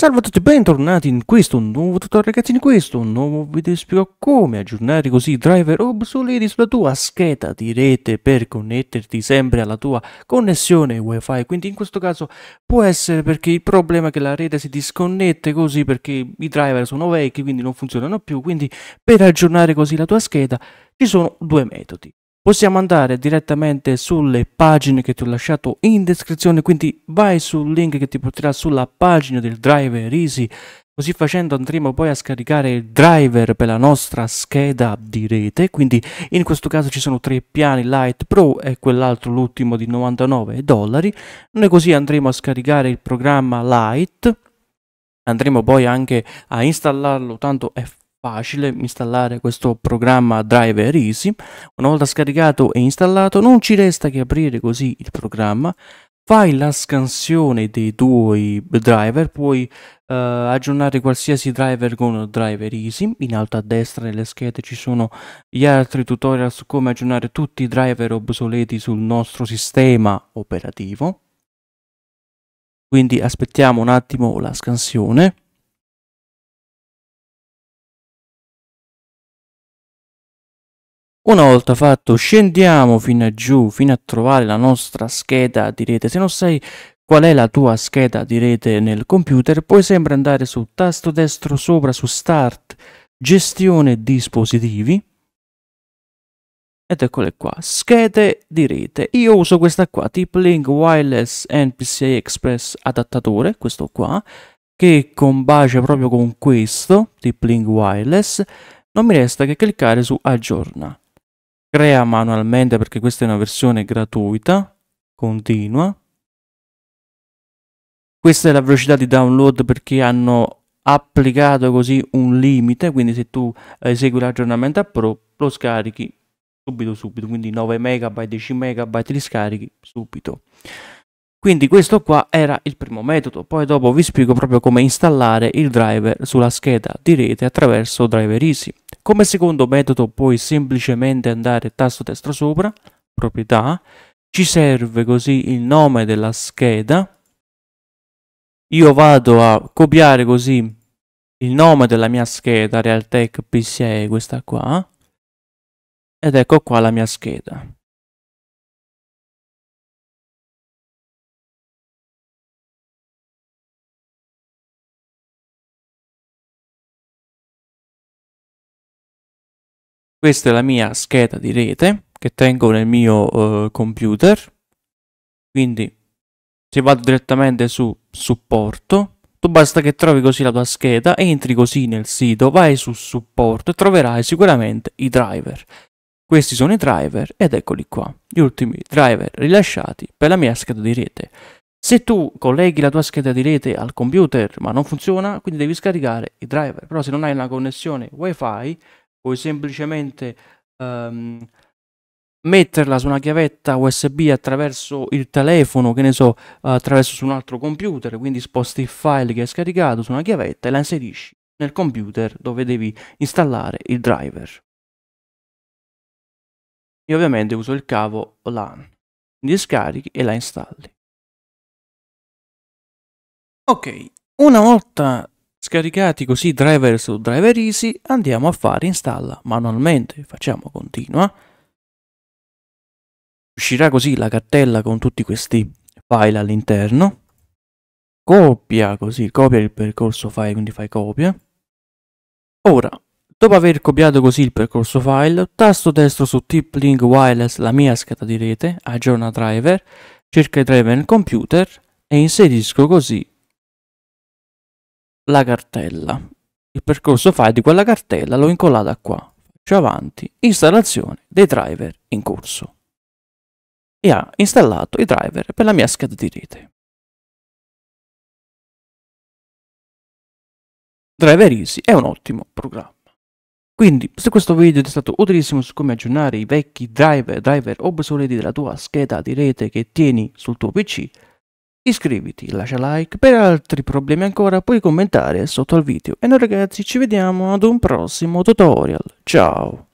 Salve a tutti e bentornati in questo nuovo tutorial ragazzi, in questo nuovo video vi spiego come aggiornare così i driver obsoleti sulla tua scheda di rete per connetterti sempre alla tua connessione wifi, quindi in questo caso può essere perché il problema è che la rete si disconnette così perché i driver sono vecchi quindi non funzionano più, quindi per aggiornare così la tua scheda ci sono due metodi possiamo andare direttamente sulle pagine che ti ho lasciato in descrizione quindi vai sul link che ti porterà sulla pagina del driver easy Così facendo andremo poi a scaricare il driver per la nostra scheda di rete, quindi in questo caso ci sono tre piani Lite Pro e quell'altro l'ultimo di 99 dollari. Noi così andremo a scaricare il programma Lite, andremo poi anche a installarlo, tanto è facile installare questo programma Driver Easy. Una volta scaricato e installato non ci resta che aprire così il programma, fai la scansione dei tuoi driver, puoi eh, aggiornare qualsiasi driver con Driver Easy. In alto a destra nelle schede ci sono gli altri tutorial su come aggiornare tutti i driver obsoleti sul nostro sistema operativo. Quindi aspettiamo un attimo la scansione. Una volta fatto scendiamo fino giù, fino a trovare la nostra scheda di rete. Se non sai qual è la tua scheda di rete nel computer, puoi sempre andare sul tasto destro sopra su Start, Gestione dispositivi. Ed eccole qua, schede di rete. Io uso questa qua, t Wireless NPCI Express adattatore, questo qua, che combacia proprio con questo, t Wireless. Non mi resta che cliccare su aggiorna crea manualmente perché questa è una versione gratuita, continua. Questa è la velocità di download perché hanno applicato così un limite, quindi se tu esegui eh, l'aggiornamento a Pro lo scarichi subito subito, quindi 9 MB, 10 MB li scarichi subito. Quindi questo qua era il primo metodo, poi dopo vi spiego proprio come installare il driver sulla scheda di rete attraverso Driver Easy. Come secondo metodo puoi semplicemente andare tasto destro sopra, proprietà, ci serve così il nome della scheda. Io vado a copiare così il nome della mia scheda Realtek PCE, questa qua. Ed ecco qua la mia scheda. Questa è la mia scheda di rete che tengo nel mio eh, computer. Quindi se vado direttamente su supporto, tu basta che trovi così la tua scheda, entri così nel sito, vai su supporto e troverai sicuramente i driver. Questi sono i driver ed eccoli qua, gli ultimi driver rilasciati per la mia scheda di rete. Se tu colleghi la tua scheda di rete al computer ma non funziona, quindi devi scaricare i driver, però se non hai una connessione wifi puoi semplicemente ehm, metterla su una chiavetta USB attraverso il telefono, che ne so, attraverso su un altro computer, quindi sposti il file che hai scaricato su una chiavetta e la inserisci nel computer dove devi installare il driver. Io ovviamente uso il cavo LAN, quindi scarichi e la installi. Ok, una volta Scaricati così driver su driver easy, andiamo a fare installa manualmente, facciamo continua. Uscirà così la cartella con tutti questi file all'interno. Copia così, copia il percorso file, quindi fai copia. Ora, dopo aver copiato così il percorso file, tasto destro su Tiplink Wireless la mia scheda di rete, aggiorna driver, cerca il driver nel computer e inserisco così la cartella. Il percorso file di quella cartella l'ho incollata qua. Faccio avanti, installazione dei driver in corso. E ha installato i driver per la mia scheda di rete. Driver Easy è un ottimo programma. Quindi, se questo video ti è stato utilissimo su come aggiornare i vecchi driver, driver obsoleti della tua scheda di rete che tieni sul tuo PC, Iscriviti, lascia like, per altri problemi ancora puoi commentare sotto al video. E noi ragazzi ci vediamo ad un prossimo tutorial. Ciao!